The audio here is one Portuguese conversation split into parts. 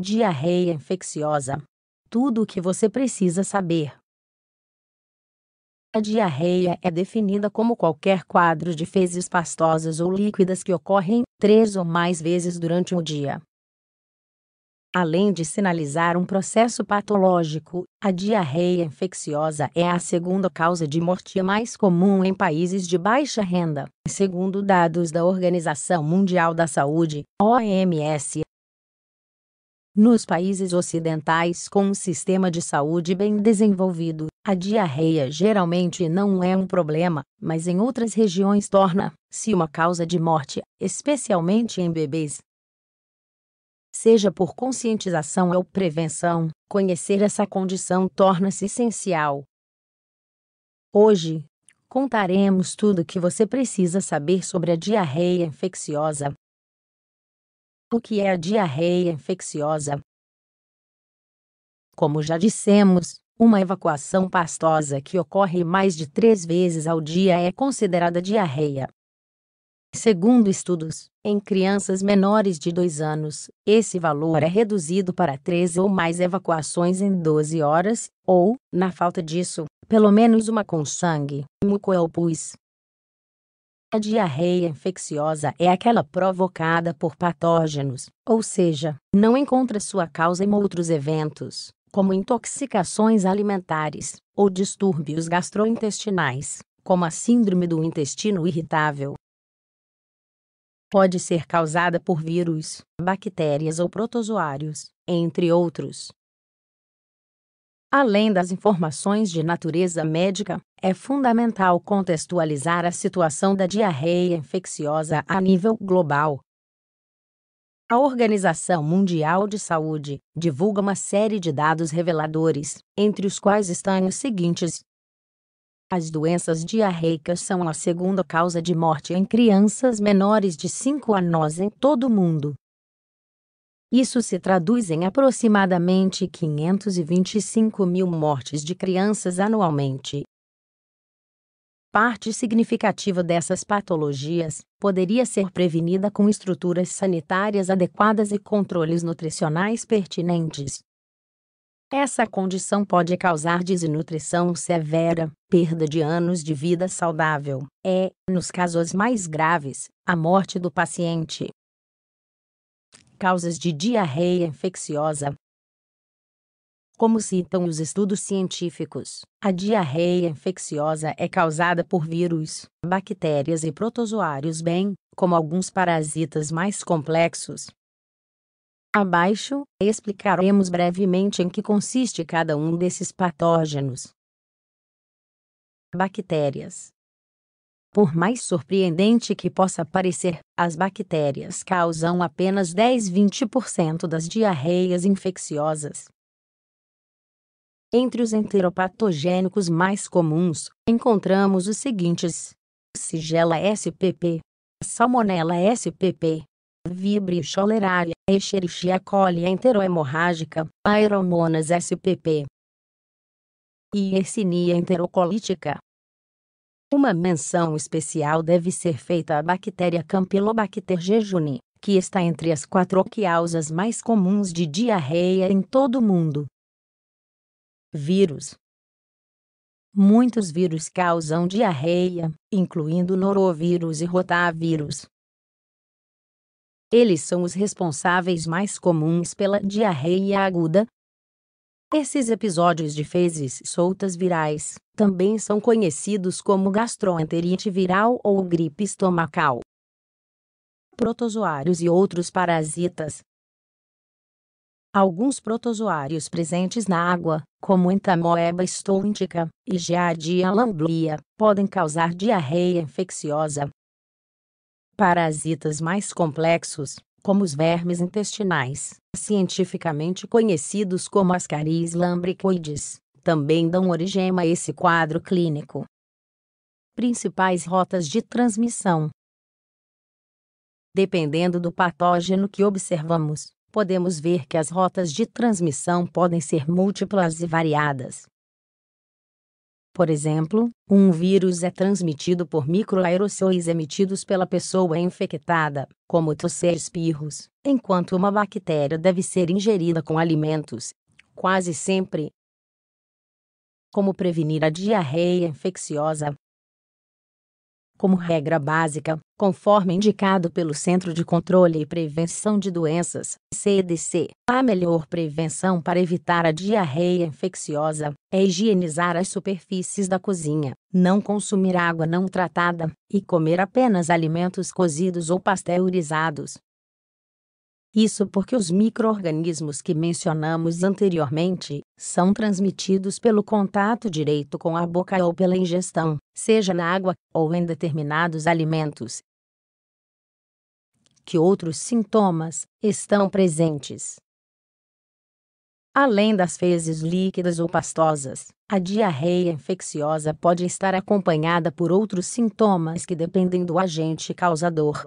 Diarreia infecciosa. Tudo o que você precisa saber. A diarreia é definida como qualquer quadro de fezes pastosas ou líquidas que ocorrem três ou mais vezes durante um dia. Além de sinalizar um processo patológico, a diarreia infecciosa é a segunda causa de morte mais comum em países de baixa renda, segundo dados da Organização Mundial da Saúde, OMS. Nos países ocidentais com um sistema de saúde bem desenvolvido, a diarreia geralmente não é um problema, mas em outras regiões torna-se uma causa de morte, especialmente em bebês. Seja por conscientização ou prevenção, conhecer essa condição torna-se essencial. Hoje, contaremos tudo o que você precisa saber sobre a diarreia infecciosa, o que é a diarreia infecciosa? Como já dissemos, uma evacuação pastosa que ocorre mais de três vezes ao dia é considerada diarreia. Segundo estudos, em crianças menores de 2 anos, esse valor é reduzido para 3 ou mais evacuações em 12 horas, ou, na falta disso, pelo menos uma com sangue, muco ou pus. A diarreia infecciosa é aquela provocada por patógenos, ou seja, não encontra sua causa em outros eventos, como intoxicações alimentares ou distúrbios gastrointestinais, como a síndrome do intestino irritável. Pode ser causada por vírus, bactérias ou protozoários, entre outros. Além das informações de natureza médica, é fundamental contextualizar a situação da diarreia infecciosa a nível global. A Organização Mundial de Saúde divulga uma série de dados reveladores, entre os quais estão os seguintes: As doenças diarreicas são a segunda causa de morte em crianças menores de 5 anos em todo o mundo, isso se traduz em aproximadamente 525 mil mortes de crianças anualmente. Parte significativa dessas patologias poderia ser prevenida com estruturas sanitárias adequadas e controles nutricionais pertinentes. Essa condição pode causar desnutrição severa, perda de anos de vida saudável, é, nos casos mais graves, a morte do paciente. Causas de diarreia infecciosa. Como citam os estudos científicos, a diarreia infecciosa é causada por vírus, bactérias e protozoários, bem como alguns parasitas mais complexos. Abaixo, explicaremos brevemente em que consiste cada um desses patógenos. Bactérias por mais surpreendente que possa parecer, as bactérias causam apenas 10-20% das diarreias infecciosas. Entre os enteropatogênicos mais comuns, encontramos os seguintes: Sigela spp, Salmonella spp, Vibrio cholerae, Escherichia coli enterohemorrágica, Aeromonas spp e Yersinia enterocolítica. Uma menção especial deve ser feita à bactéria Campylobacter jejuni, que está entre as quatro causas mais comuns de diarreia em todo o mundo. Vírus Muitos vírus causam diarreia, incluindo norovírus e rotavírus. Eles são os responsáveis mais comuns pela diarreia aguda, esses episódios de fezes soltas virais também são conhecidos como gastroenterite viral ou gripe estomacal. Protozoários e outros parasitas. Alguns protozoários presentes na água, como Entamoeba stolítica e Giardia lamblia, podem causar diarreia infecciosa. Parasitas mais complexos, como os vermes intestinais, cientificamente conhecidos como Ascaris lambricoides, também dão origem a esse quadro clínico. Principais rotas de transmissão: Dependendo do patógeno que observamos, podemos ver que as rotas de transmissão podem ser múltiplas e variadas. Por exemplo, um vírus é transmitido por microaerossóis emitidos pela pessoa infectada, como tosse e espirros, enquanto uma bactéria deve ser ingerida com alimentos, quase sempre. Como prevenir a diarreia infecciosa? como regra básica, conforme indicado pelo Centro de Controle e Prevenção de Doenças, CDC. A melhor prevenção para evitar a diarreia infecciosa é higienizar as superfícies da cozinha, não consumir água não tratada e comer apenas alimentos cozidos ou pasteurizados. Isso porque os microorganismos que mencionamos anteriormente são transmitidos pelo contato direto com a boca ou pela ingestão, seja na água ou em determinados alimentos. Que outros sintomas estão presentes? Além das fezes líquidas ou pastosas, a diarreia infecciosa pode estar acompanhada por outros sintomas que dependem do agente causador,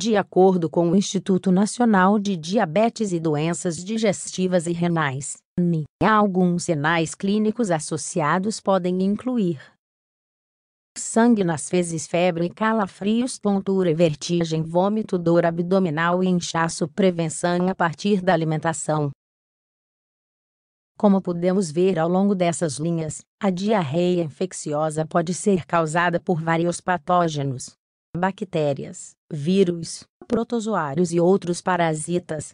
de acordo com o Instituto Nacional de Diabetes e Doenças Digestivas e Renais, NI, alguns sinais clínicos associados podem incluir sangue nas fezes, febre, e calafrios, tontura e vertigem, vômito, dor abdominal e inchaço. Prevenção a partir da alimentação. Como podemos ver ao longo dessas linhas, a diarreia infecciosa pode ser causada por vários patógenos, bactérias, vírus, protozoários e outros parasitas.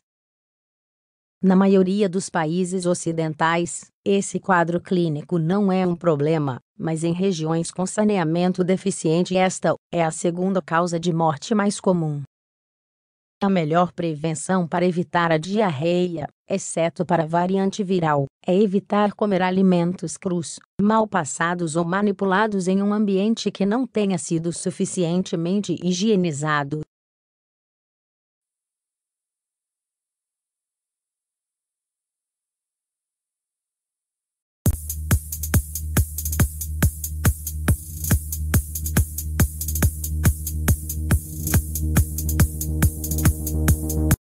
Na maioria dos países ocidentais, esse quadro clínico não é um problema, mas em regiões com saneamento deficiente, esta é a segunda causa de morte mais comum. A melhor prevenção para evitar a diarreia, exceto para a variante viral, é evitar comer alimentos crus, mal passados ou manipulados em um ambiente que não tenha sido suficientemente higienizado.